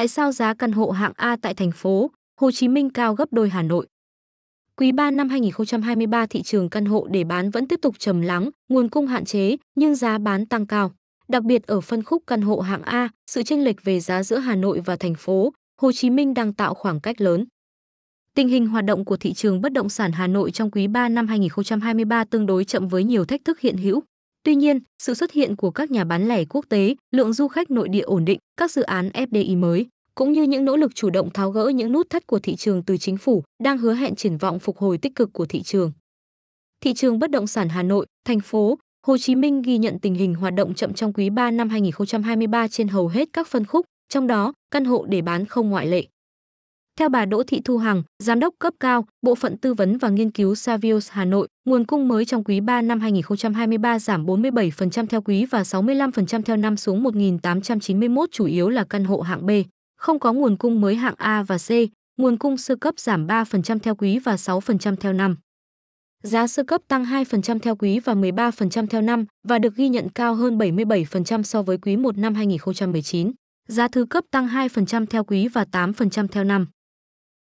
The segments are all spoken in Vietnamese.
Tại sao giá căn hộ hạng A tại thành phố Hồ Chí Minh cao gấp đôi Hà Nội? Quý 3 năm 2023 thị trường căn hộ để bán vẫn tiếp tục trầm lắng, nguồn cung hạn chế nhưng giá bán tăng cao. Đặc biệt ở phân khúc căn hộ hạng A, sự chênh lệch về giá giữa Hà Nội và thành phố Hồ Chí Minh đang tạo khoảng cách lớn. Tình hình hoạt động của thị trường bất động sản Hà Nội trong quý 3 năm 2023 tương đối chậm với nhiều thách thức hiện hữu. Tuy nhiên, sự xuất hiện của các nhà bán lẻ quốc tế, lượng du khách nội địa ổn định, các dự án FDI mới, cũng như những nỗ lực chủ động tháo gỡ những nút thắt của thị trường từ chính phủ đang hứa hẹn triển vọng phục hồi tích cực của thị trường. Thị trường bất động sản Hà Nội, thành phố Hồ Chí Minh ghi nhận tình hình hoạt động chậm trong quý 3 năm 2023 trên hầu hết các phân khúc, trong đó căn hộ để bán không ngoại lệ. Theo bà Đỗ Thị Thu Hằng, giám đốc cấp cao, Bộ phận Tư vấn và Nghiên cứu Savills Hà Nội, nguồn cung mới trong quý 3 năm 2023 giảm 47% theo quý và 65% theo năm xuống 1.891 chủ yếu là căn hộ hạng B. Không có nguồn cung mới hạng A và C, nguồn cung sơ cấp giảm 3% theo quý và 6% theo năm. Giá sơ cấp tăng 2% theo quý và 13% theo năm và được ghi nhận cao hơn 77% so với quý 1 năm 2019. Giá thứ cấp tăng 2% theo quý và 8% theo năm.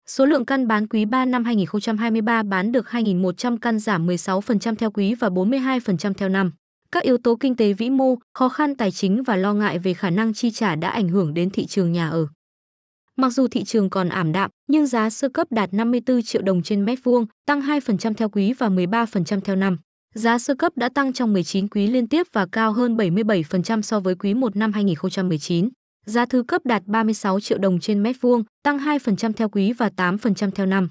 Số lượng căn bán quý 3 năm 2023 bán được 2.100 căn giảm 16% theo quý và 42% theo năm. Các yếu tố kinh tế vĩ mô, khó khăn tài chính và lo ngại về khả năng chi trả đã ảnh hưởng đến thị trường nhà ở. Mặc dù thị trường còn ảm đạm, nhưng giá sơ cấp đạt 54 triệu đồng trên mét vuông, tăng 2% theo quý và 13% theo năm. Giá sơ cấp đã tăng trong 19 quý liên tiếp và cao hơn 77% so với quý 1 năm 2019 giá thứ cấp đạt 36 triệu đồng trên mét vuông, tăng 2% theo quý và 8% theo năm.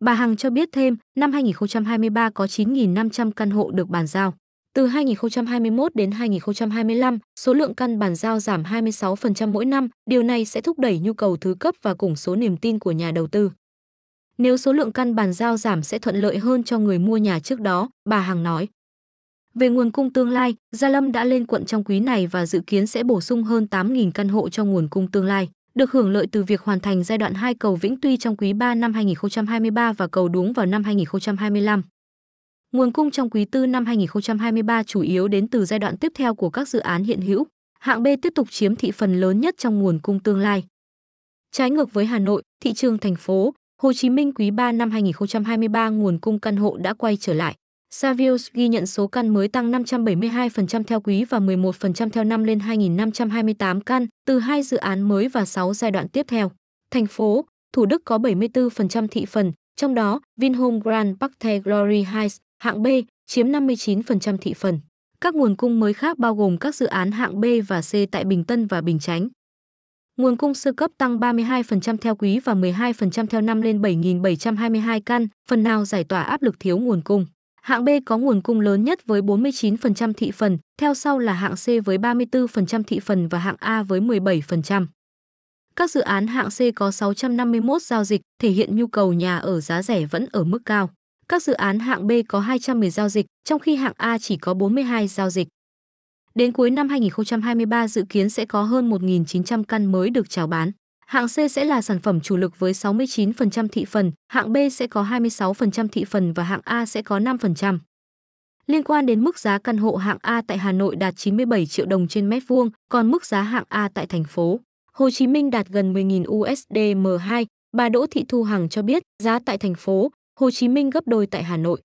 Bà Hằng cho biết thêm, năm 2023 có 9.500 căn hộ được bàn giao. Từ 2021 đến 2025, số lượng căn bàn giao giảm 26% mỗi năm, điều này sẽ thúc đẩy nhu cầu thứ cấp và củng số niềm tin của nhà đầu tư. Nếu số lượng căn bàn giao giảm sẽ thuận lợi hơn cho người mua nhà trước đó, bà Hằng nói. Về nguồn cung tương lai, Gia Lâm đã lên quận trong quý này và dự kiến sẽ bổ sung hơn 8.000 căn hộ cho nguồn cung tương lai, được hưởng lợi từ việc hoàn thành giai đoạn 2 cầu Vĩnh Tuy trong quý 3 năm 2023 và cầu Đuống vào năm 2025. Nguồn cung trong quý 4 năm 2023 chủ yếu đến từ giai đoạn tiếp theo của các dự án hiện hữu. Hạng B tiếp tục chiếm thị phần lớn nhất trong nguồn cung tương lai. Trái ngược với Hà Nội, thị trường thành phố Hồ Chí Minh quý 3 năm 2023 nguồn cung căn hộ đã quay trở lại. Savills ghi nhận số căn mới tăng 572% theo quý và 11% theo năm lên 2.528 căn từ hai dự án mới và 6 giai đoạn tiếp theo. Thành phố, Thủ Đức có 74% thị phần, trong đó Vinhome Grand Park The Glory Heights, hạng B, chiếm 59% thị phần. Các nguồn cung mới khác bao gồm các dự án hạng B và C tại Bình Tân và Bình Chánh. Nguồn cung sơ cấp tăng 32% theo quý và 12% theo năm lên 7.722 căn, phần nào giải tỏa áp lực thiếu nguồn cung. Hạng B có nguồn cung lớn nhất với 49% thị phần, theo sau là hạng C với 34% thị phần và hạng A với 17%. Các dự án hạng C có 651 giao dịch, thể hiện nhu cầu nhà ở giá rẻ vẫn ở mức cao. Các dự án hạng B có 210 giao dịch, trong khi hạng A chỉ có 42 giao dịch. Đến cuối năm 2023 dự kiến sẽ có hơn 1.900 căn mới được chào bán. Hạng C sẽ là sản phẩm chủ lực với 69% thị phần, hạng B sẽ có 26% thị phần và hạng A sẽ có 5%. Liên quan đến mức giá căn hộ hạng A tại Hà Nội đạt 97 triệu đồng trên mét vuông, còn mức giá hạng A tại thành phố Hồ Chí Minh đạt gần 10.000 USD M2, bà Đỗ Thị Thu Hằng cho biết giá tại thành phố Hồ Chí Minh gấp đôi tại Hà Nội.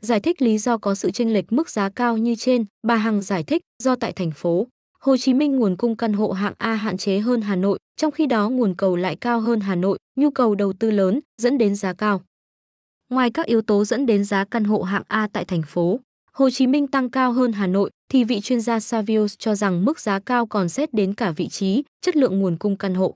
Giải thích lý do có sự chênh lệch mức giá cao như trên, bà Hằng giải thích do tại thành phố Hồ Chí Minh nguồn cung căn hộ hạng A hạn chế hơn Hà Nội, trong khi đó nguồn cầu lại cao hơn Hà Nội, nhu cầu đầu tư lớn dẫn đến giá cao. Ngoài các yếu tố dẫn đến giá căn hộ hạng A tại thành phố Hồ Chí Minh tăng cao hơn Hà Nội thì vị chuyên gia Savios cho rằng mức giá cao còn xét đến cả vị trí, chất lượng nguồn cung căn hộ.